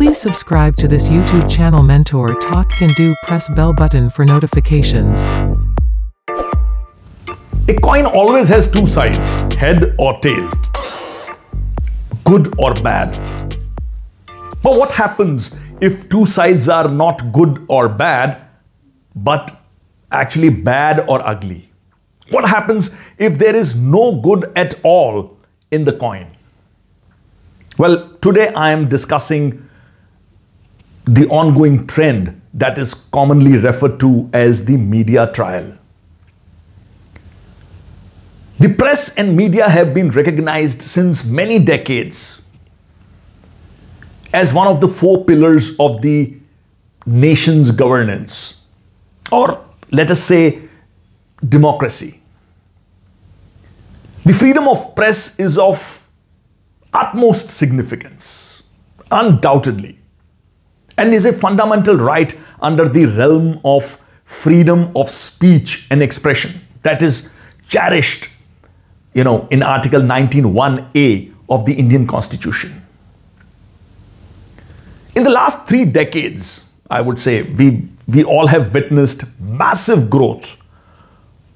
Please subscribe to this YouTube channel Mentor Talk and Do press bell button for notifications. A coin always has two sides, head or tail, good or bad. But what happens if two sides are not good or bad, but actually bad or ugly? What happens if there is no good at all in the coin? Well, today I am discussing the ongoing trend that is commonly referred to as the media trial. The press and media have been recognized since many decades as one of the four pillars of the nation's governance, or let us say, democracy. The freedom of press is of utmost significance, undoubtedly and is a fundamental right under the realm of freedom of speech and expression that is cherished, you know, in Article 19.1a of the Indian Constitution. In the last three decades, I would say we, we all have witnessed massive growth,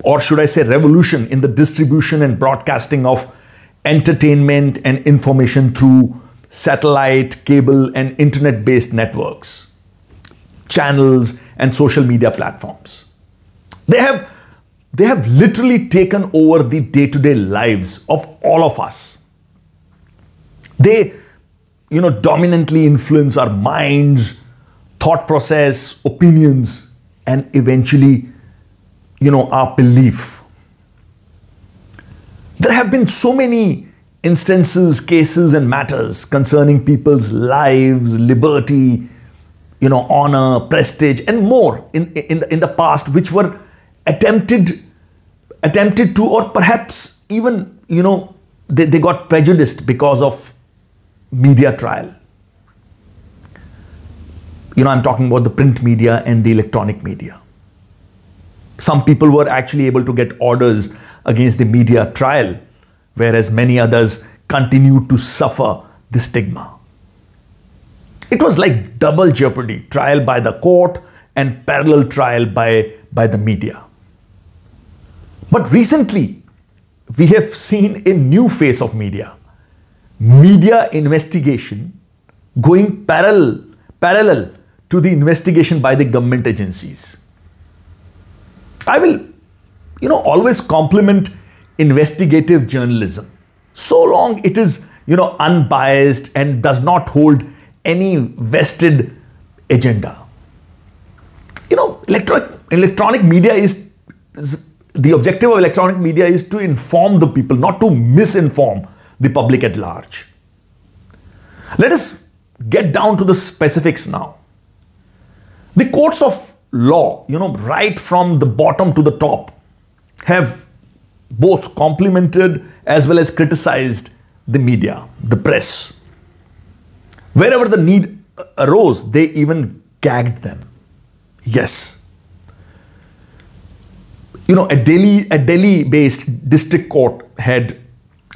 or should I say revolution in the distribution and broadcasting of entertainment and information through satellite, cable, and internet based networks, channels, and social media platforms. They have, they have literally taken over the day to day lives of all of us. They, you know, dominantly influence our minds, thought process, opinions, and eventually, you know, our belief. There have been so many instances, cases, and matters concerning people's lives, liberty, you know, honor, prestige, and more in, in, the, in the past, which were attempted, attempted to, or perhaps even, you know, they, they got prejudiced because of media trial. You know, I'm talking about the print media and the electronic media. Some people were actually able to get orders against the media trial whereas many others continued to suffer the stigma. It was like double jeopardy trial by the court and parallel trial by, by the media. But recently, we have seen a new face of media media investigation going parallel, parallel to the investigation by the government agencies. I will, you know, always compliment investigative journalism. So long it is, you know, unbiased and does not hold any vested agenda. You know, electronic electronic media is, is the objective of electronic media is to inform the people, not to misinform the public at large. Let us get down to the specifics now. The courts of law, you know, right from the bottom to the top, have both complimented as well as criticized the media, the press. Wherever the need arose, they even gagged them. Yes. You know, a Delhi, a Delhi-based district court had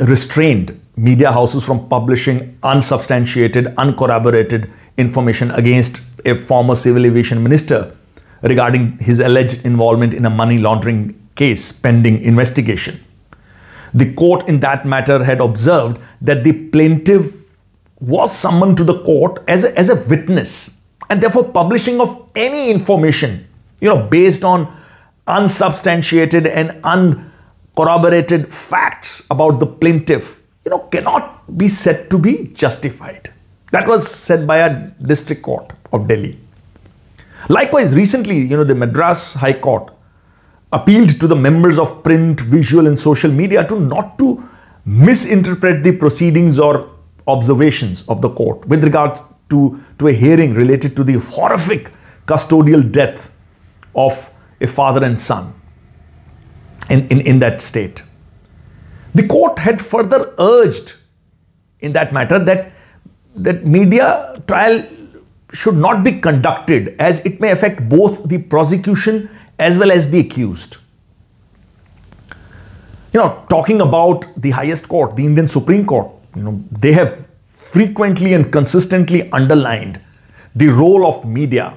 restrained media houses from publishing unsubstantiated, uncorroborated information against a former civil aviation minister regarding his alleged involvement in a money laundering case pending investigation. The court in that matter had observed that the plaintiff was summoned to the court as a, as a witness and therefore publishing of any information, you know, based on unsubstantiated and uncorroborated facts about the plaintiff, you know, cannot be said to be justified. That was said by a district court of Delhi. Likewise, recently, you know, the Madras High Court appealed to the members of print, visual and social media to not to misinterpret the proceedings or observations of the court with regards to, to a hearing related to the horrific custodial death of a father and son in, in, in that state. The court had further urged in that matter that, that media trial should not be conducted as it may affect both the prosecution as well as the accused. You know, talking about the highest court, the Indian Supreme Court, you know, they have frequently and consistently underlined the role of media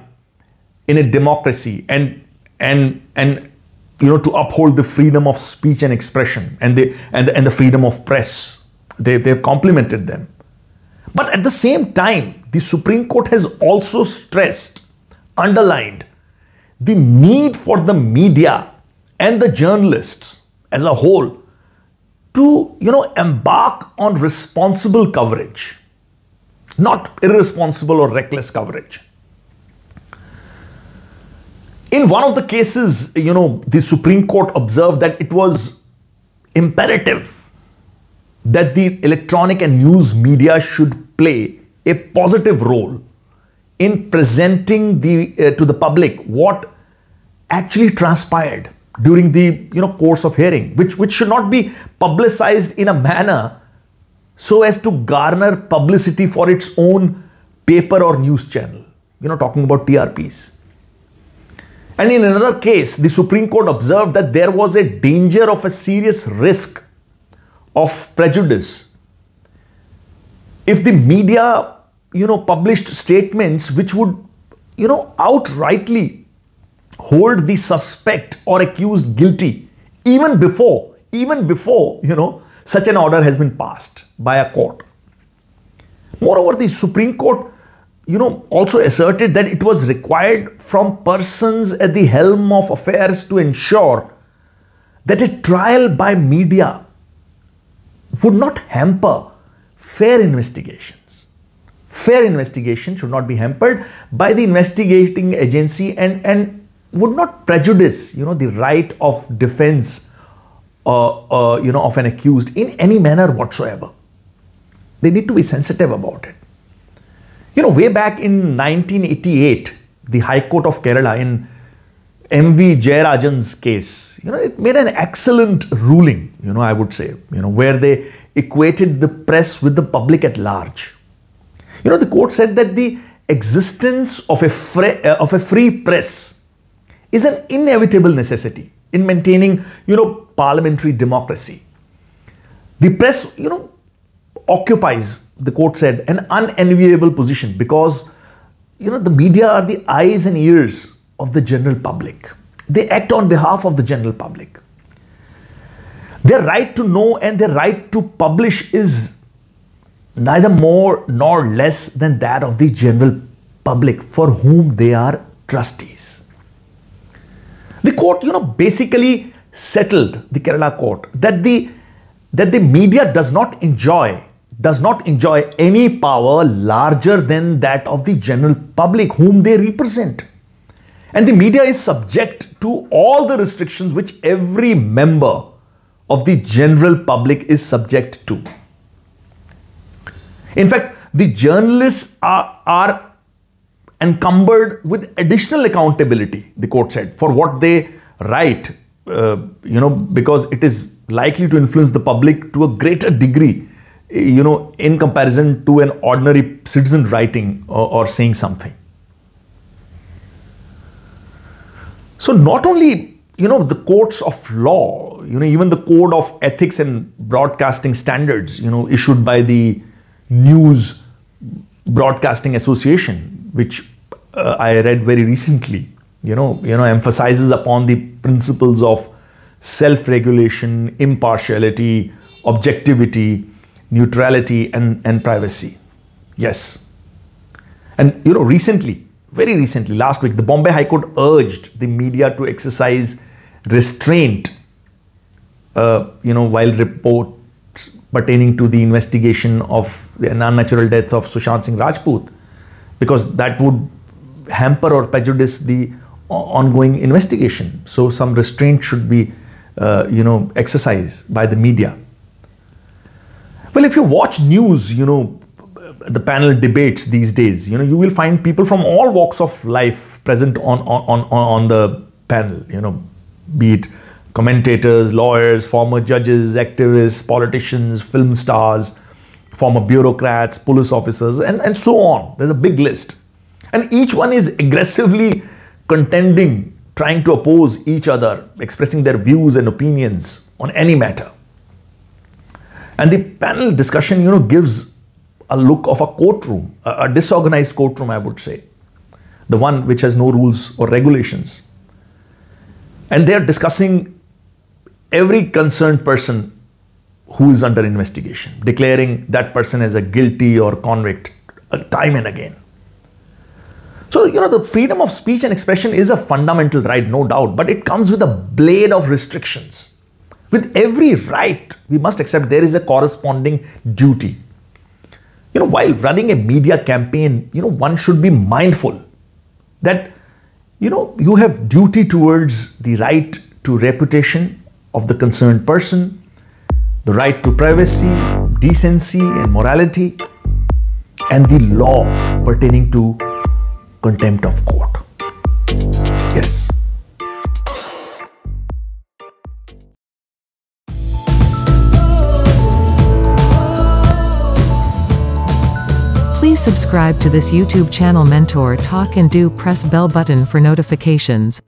in a democracy and and and you know to uphold the freedom of speech and expression and the and the, and the freedom of press they, they've complimented them but at the same time the supreme court has also stressed underlined the need for the media and the journalists as a whole to you know embark on responsible coverage not irresponsible or reckless coverage in one of the cases you know the supreme court observed that it was imperative that the electronic and news media should play a positive role in presenting the uh, to the public what actually transpired during the you know course of hearing which which should not be publicized in a manner so as to garner publicity for its own paper or news channel you know talking about trps and in another case the supreme court observed that there was a danger of a serious risk of prejudice if the media you know published statements which would you know outrightly hold the suspect or accused guilty even before, even before, you know, such an order has been passed by a court. Moreover, the Supreme Court, you know, also asserted that it was required from persons at the helm of affairs to ensure that a trial by media would not hamper fair investigations. Fair investigation should not be hampered by the investigating agency and, and would not prejudice, you know, the right of defense, uh, uh, you know, of an accused in any manner whatsoever. They need to be sensitive about it. You know, way back in 1988, the High Court of Kerala in MV Jayarajan's case, you know, it made an excellent ruling, you know, I would say, you know, where they equated the press with the public at large. You know, the court said that the existence of a, uh, of a free press is an inevitable necessity in maintaining, you know, parliamentary democracy. The press, you know, occupies, the court said, an unenviable position because, you know, the media are the eyes and ears of the general public. They act on behalf of the general public. Their right to know and their right to publish is neither more nor less than that of the general public for whom they are trustees. The court, you know, basically settled the Kerala court that the that the media does not enjoy does not enjoy any power larger than that of the general public whom they represent. And the media is subject to all the restrictions which every member of the general public is subject to. In fact, the journalists are, are encumbered with additional accountability, the court said, for what they write, uh, you know, because it is likely to influence the public to a greater degree, you know, in comparison to an ordinary citizen writing or, or saying something. So not only, you know, the courts of law, you know, even the code of ethics and broadcasting standards, you know, issued by the News Broadcasting Association, which uh, I read very recently, you know, you know, emphasizes upon the principles of self-regulation, impartiality, objectivity, neutrality, and, and privacy. Yes. And you know, recently, very recently, last week, the Bombay High Court urged the media to exercise restraint, uh, you know, while report pertaining to the investigation of the unnatural death of Sushant Singh Rajput, because that would hamper or prejudice the ongoing investigation. So some restraint should be, uh, you know, exercised by the media. Well, if you watch news, you know, the panel debates these days, you know, you will find people from all walks of life present on, on, on, on the panel, you know, be it commentators, lawyers, former judges, activists, politicians, film stars, former bureaucrats, police officers, and, and so on. There's a big list. And each one is aggressively contending, trying to oppose each other, expressing their views and opinions on any matter. And the panel discussion, you know, gives a look of a courtroom, a, a disorganized courtroom, I would say, the one which has no rules or regulations. And they are discussing every concerned person who is under investigation, declaring that person as a guilty or convict uh, time and again. So, you know, the freedom of speech and expression is a fundamental right, no doubt, but it comes with a blade of restrictions. With every right, we must accept there is a corresponding duty. You know, while running a media campaign, you know, one should be mindful that, you know, you have duty towards the right to reputation of the concerned person, the right to privacy, decency, and morality, and the law pertaining to contempt of court. Yes. Please subscribe to this YouTube channel Mentor Talk and do press bell button for notifications.